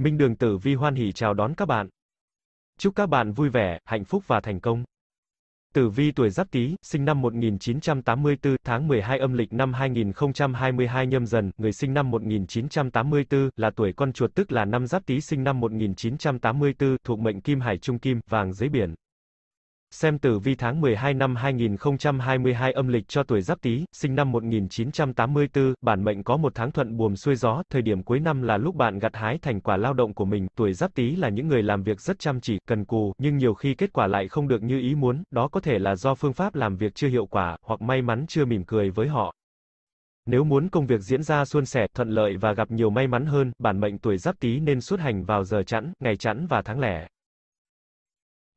Minh Đường Tử Vi hoan hỉ chào đón các bạn. Chúc các bạn vui vẻ, hạnh phúc và thành công. Tử Vi tuổi Giáp Tý, sinh năm 1984, tháng 12 âm lịch năm 2022 nhâm dần, người sinh năm 1984, là tuổi con chuột tức là năm Giáp Tý sinh năm 1984, thuộc mệnh Kim Hải Trung Kim, vàng dưới biển xem tử vi tháng 12 năm 2022 âm lịch cho tuổi Giáp Tý, sinh năm 1984, bản mệnh có một tháng thuận buồm xuôi gió, thời điểm cuối năm là lúc bạn gặt hái thành quả lao động của mình, tuổi Giáp Tý là những người làm việc rất chăm chỉ, cần cù, nhưng nhiều khi kết quả lại không được như ý muốn, đó có thể là do phương pháp làm việc chưa hiệu quả, hoặc may mắn chưa mỉm cười với họ. Nếu muốn công việc diễn ra suôn sẻ, thuận lợi và gặp nhiều may mắn hơn, bản mệnh tuổi Giáp Tý nên xuất hành vào giờ chẵn, ngày chẵn và tháng lẻ.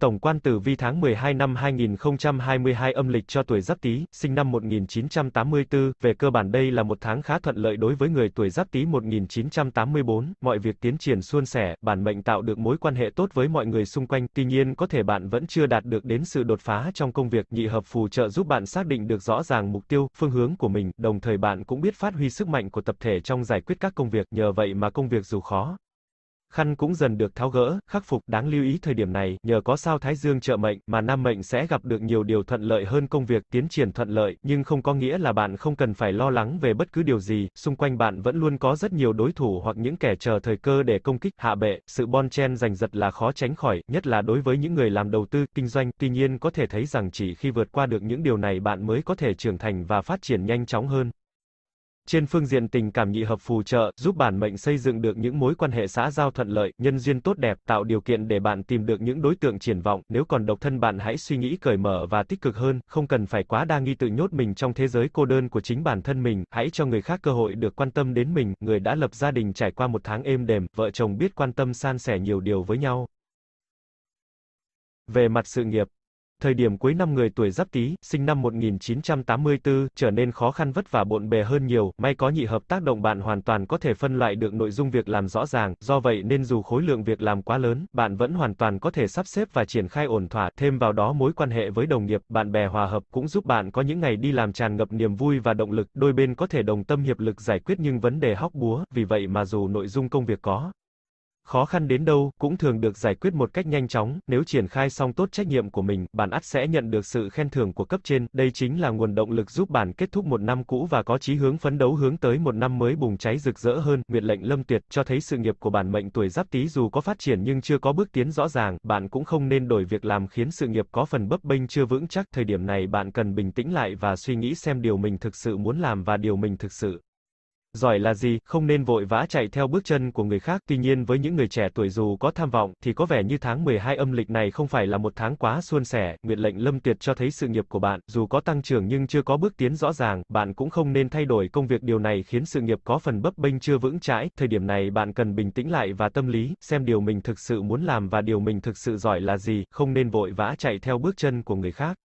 Tổng quan tử vi tháng 12 năm 2022 âm lịch cho tuổi Giáp Tý, sinh năm 1984, về cơ bản đây là một tháng khá thuận lợi đối với người tuổi Giáp Tý 1984, mọi việc tiến triển suôn sẻ, bản mệnh tạo được mối quan hệ tốt với mọi người xung quanh, tuy nhiên có thể bạn vẫn chưa đạt được đến sự đột phá trong công việc, nhị hợp phù trợ giúp bạn xác định được rõ ràng mục tiêu, phương hướng của mình, đồng thời bạn cũng biết phát huy sức mạnh của tập thể trong giải quyết các công việc, nhờ vậy mà công việc dù khó khăn cũng dần được tháo gỡ, khắc phục. Đáng lưu ý thời điểm này, nhờ có sao Thái Dương trợ mệnh mà nam mệnh sẽ gặp được nhiều điều thuận lợi hơn công việc, tiến triển thuận lợi, nhưng không có nghĩa là bạn không cần phải lo lắng về bất cứ điều gì, xung quanh bạn vẫn luôn có rất nhiều đối thủ hoặc những kẻ chờ thời cơ để công kích, hạ bệ, sự bon chen giành giật là khó tránh khỏi, nhất là đối với những người làm đầu tư, kinh doanh. Tuy nhiên có thể thấy rằng chỉ khi vượt qua được những điều này bạn mới có thể trưởng thành và phát triển nhanh chóng hơn trên phương diện tình cảm nhị hợp phù trợ, giúp bản mệnh xây dựng được những mối quan hệ xã giao thuận lợi, nhân duyên tốt đẹp, tạo điều kiện để bạn tìm được những đối tượng triển vọng, nếu còn độc thân bạn hãy suy nghĩ cởi mở và tích cực hơn, không cần phải quá đa nghi tự nhốt mình trong thế giới cô đơn của chính bản thân mình, hãy cho người khác cơ hội được quan tâm đến mình, người đã lập gia đình trải qua một tháng êm đềm, vợ chồng biết quan tâm san sẻ nhiều điều với nhau. Về mặt sự nghiệp thời điểm cuối năm người tuổi Giáp Tý, sinh năm 1984, trở nên khó khăn vất vả bộn bề hơn nhiều, may có nhị hợp tác động bạn hoàn toàn có thể phân loại được nội dung việc làm rõ ràng, do vậy nên dù khối lượng việc làm quá lớn, bạn vẫn hoàn toàn có thể sắp xếp và triển khai ổn thỏa, thêm vào đó mối quan hệ với đồng nghiệp, bạn bè hòa hợp cũng giúp bạn có những ngày đi làm tràn ngập niềm vui và động lực, đôi bên có thể đồng tâm hiệp lực giải quyết những vấn đề hóc búa, vì vậy mà dù nội dung công việc có khó khăn đến đâu cũng thường được giải quyết một cách nhanh chóng, nếu triển khai xong tốt trách nhiệm của mình, bạn ắt sẽ nhận được sự khen thưởng của cấp trên, đây chính là nguồn động lực giúp bạn kết thúc một năm cũ và có chí hướng phấn đấu hướng tới một năm mới bùng cháy rực rỡ hơn. Nguyệt lệnh Lâm Tuyệt cho thấy sự nghiệp của bản mệnh tuổi Giáp Tý dù có phát triển nhưng chưa có bước tiến rõ ràng, bạn cũng không nên đổi việc làm khiến sự nghiệp có phần bấp bênh chưa vững chắc. Thời điểm này bạn cần bình tĩnh lại và suy nghĩ xem điều mình thực sự muốn làm và điều mình thực sự giỏi là gì, không nên vội vã chạy theo bước chân của người khác. Tuy nhiên với những người trẻ tuổi dù có tham vọng, thì có vẻ như tháng 12 âm lịch này không phải là một tháng quá suôn sẻ, nguyệt lệnh lâm tuyệt cho thấy sự nghiệp của bạn, dù có tăng trưởng nhưng chưa có bước tiến rõ ràng, bạn cũng không nên thay đổi công việc điều này khiến sự nghiệp có phần bấp bênh chưa vững chãi. Thời điểm này bạn cần bình tĩnh lại và tâm lý, xem điều mình thực sự muốn làm và điều mình thực sự giỏi là gì, không nên vội vã chạy theo bước chân của người khác.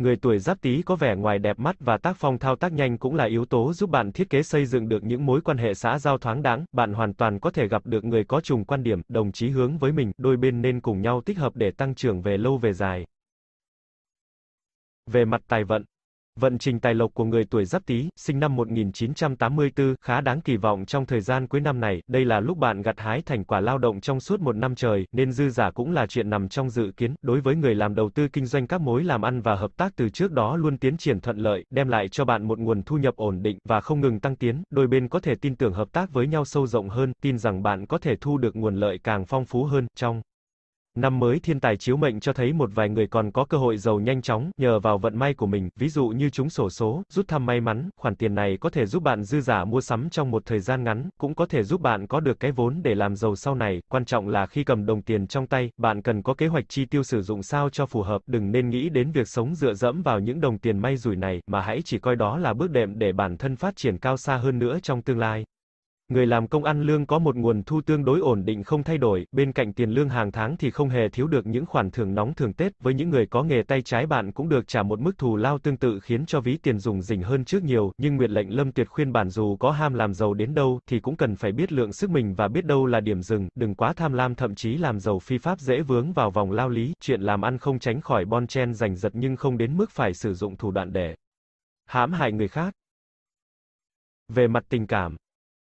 Người tuổi giáp tý có vẻ ngoài đẹp mắt và tác phong thao tác nhanh cũng là yếu tố giúp bạn thiết kế xây dựng được những mối quan hệ xã giao thoáng đáng, bạn hoàn toàn có thể gặp được người có trùng quan điểm, đồng chí hướng với mình, đôi bên nên cùng nhau tích hợp để tăng trưởng về lâu về dài. Về mặt tài vận, Vận trình tài lộc của người tuổi Giáp Tý, sinh năm 1984, khá đáng kỳ vọng trong thời gian cuối năm này, đây là lúc bạn gặt hái thành quả lao động trong suốt một năm trời, nên dư giả cũng là chuyện nằm trong dự kiến. Đối với người làm đầu tư kinh doanh các mối làm ăn và hợp tác từ trước đó luôn tiến triển thuận lợi, đem lại cho bạn một nguồn thu nhập ổn định và không ngừng tăng tiến, đôi bên có thể tin tưởng hợp tác với nhau sâu rộng hơn, tin rằng bạn có thể thu được nguồn lợi càng phong phú hơn trong Năm mới thiên tài chiếu mệnh cho thấy một vài người còn có cơ hội giàu nhanh chóng nhờ vào vận may của mình, ví dụ như chúng sổ số, rút thăm may mắn, khoản tiền này có thể giúp bạn dư giả mua sắm trong một thời gian ngắn, cũng có thể giúp bạn có được cái vốn để làm giàu sau này, quan trọng là khi cầm đồng tiền trong tay, bạn cần có kế hoạch chi tiêu sử dụng sao cho phù hợp, đừng nên nghĩ đến việc sống dựa dẫm vào những đồng tiền may rủi này, mà hãy chỉ coi đó là bước đệm để bản thân phát triển cao xa hơn nữa trong tương lai. Người làm công ăn lương có một nguồn thu tương đối ổn định không thay đổi, bên cạnh tiền lương hàng tháng thì không hề thiếu được những khoản thưởng nóng thường Tết, với những người có nghề tay trái bạn cũng được trả một mức thù lao tương tự khiến cho ví tiền dùng rỉnh hơn trước nhiều, nhưng Nguyệt lệnh Lâm Tuyệt khuyên bản dù có ham làm giàu đến đâu thì cũng cần phải biết lượng sức mình và biết đâu là điểm dừng, đừng quá tham lam thậm chí làm giàu phi pháp dễ vướng vào vòng lao lý, chuyện làm ăn không tránh khỏi bon chen giành giật nhưng không đến mức phải sử dụng thủ đoạn để hãm hại người khác. Về mặt tình cảm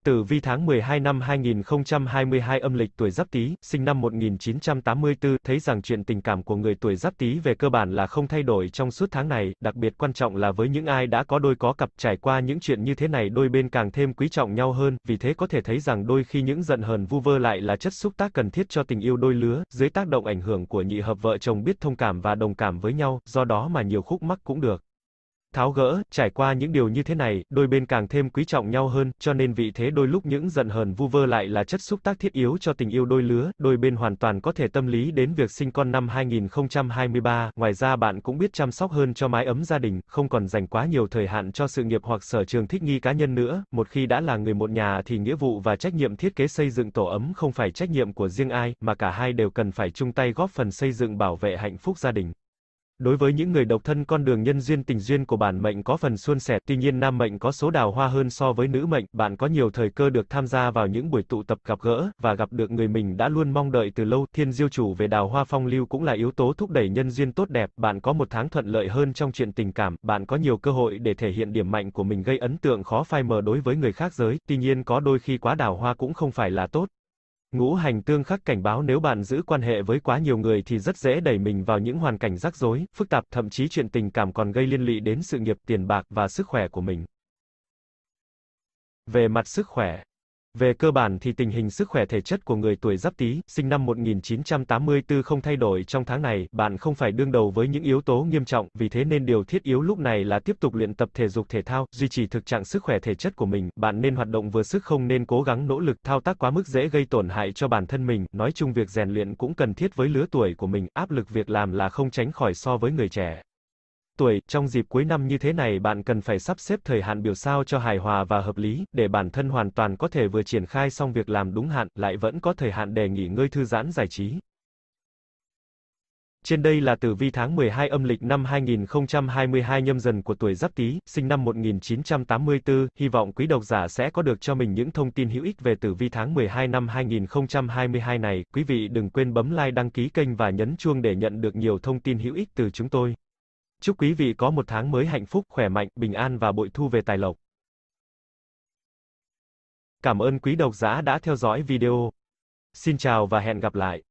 Tử vi tháng 12 năm 2022 âm lịch tuổi Giáp Tý, sinh năm 1984, thấy rằng chuyện tình cảm của người tuổi Giáp Tý về cơ bản là không thay đổi trong suốt tháng này, đặc biệt quan trọng là với những ai đã có đôi có cặp, trải qua những chuyện như thế này đôi bên càng thêm quý trọng nhau hơn, vì thế có thể thấy rằng đôi khi những giận hờn vu vơ lại là chất xúc tác cần thiết cho tình yêu đôi lứa, dưới tác động ảnh hưởng của nhị hợp vợ chồng biết thông cảm và đồng cảm với nhau, do đó mà nhiều khúc mắc cũng được tháo gỡ, trải qua những điều như thế này, đôi bên càng thêm quý trọng nhau hơn, cho nên vị thế đôi lúc những giận hờn vu vơ lại là chất xúc tác thiết yếu cho tình yêu đôi lứa, đôi bên hoàn toàn có thể tâm lý đến việc sinh con năm 2023, ngoài ra bạn cũng biết chăm sóc hơn cho mái ấm gia đình, không còn dành quá nhiều thời hạn cho sự nghiệp hoặc sở trường thích nghi cá nhân nữa, một khi đã là người một nhà thì nghĩa vụ và trách nhiệm thiết kế xây dựng tổ ấm không phải trách nhiệm của riêng ai, mà cả hai đều cần phải chung tay góp phần xây dựng bảo vệ hạnh phúc gia đình. Đối với những người độc thân con đường nhân duyên tình duyên của bản mệnh có phần suôn sẻ, tuy nhiên nam mệnh có số đào hoa hơn so với nữ mệnh, bạn có nhiều thời cơ được tham gia vào những buổi tụ tập gặp gỡ, và gặp được người mình đã luôn mong đợi từ lâu, thiên diêu chủ về đào hoa phong lưu cũng là yếu tố thúc đẩy nhân duyên tốt đẹp, bạn có một tháng thuận lợi hơn trong chuyện tình cảm, bạn có nhiều cơ hội để thể hiện điểm mạnh của mình gây ấn tượng khó phai mờ đối với người khác giới, tuy nhiên có đôi khi quá đào hoa cũng không phải là tốt, Ngũ hành tương khắc cảnh báo nếu bạn giữ quan hệ với quá nhiều người thì rất dễ đẩy mình vào những hoàn cảnh rắc rối, phức tạp, thậm chí chuyện tình cảm còn gây liên lụy đến sự nghiệp, tiền bạc và sức khỏe của mình. Về mặt sức khỏe, về cơ bản thì tình hình sức khỏe thể chất của người tuổi Giáp Tý, sinh năm 1984 không thay đổi trong tháng này, bạn không phải đương đầu với những yếu tố nghiêm trọng, vì thế nên điều thiết yếu lúc này là tiếp tục luyện tập thể dục thể thao, duy trì thực trạng sức khỏe thể chất của mình, bạn nên hoạt động vừa sức không nên cố gắng nỗ lực thao tác quá mức dễ gây tổn hại cho bản thân mình, nói chung việc rèn luyện cũng cần thiết với lứa tuổi của mình, áp lực việc làm là không tránh khỏi so với người trẻ tuổi, trong dịp cuối năm như thế này bạn cần phải sắp xếp thời hạn biểu sao cho hài hòa và hợp lý, để bản thân hoàn toàn có thể vừa triển khai xong việc làm đúng hạn, lại vẫn có thời hạn để nghỉ ngơi thư giãn giải trí. Trên đây là tử vi tháng 12 âm lịch năm 2022 nhâm dần của tuổi Giáp Tý, sinh năm 1984, hy vọng quý độc giả sẽ có được cho mình những thông tin hữu ích về tử vi tháng 12 năm 2022 này. Quý vị đừng quên bấm like đăng ký kênh và nhấn chuông để nhận được nhiều thông tin hữu ích từ chúng tôi. Chúc quý vị có một tháng mới hạnh phúc, khỏe mạnh, bình an và bội thu về tài lộc. Cảm ơn quý độc giả đã theo dõi video. Xin chào và hẹn gặp lại.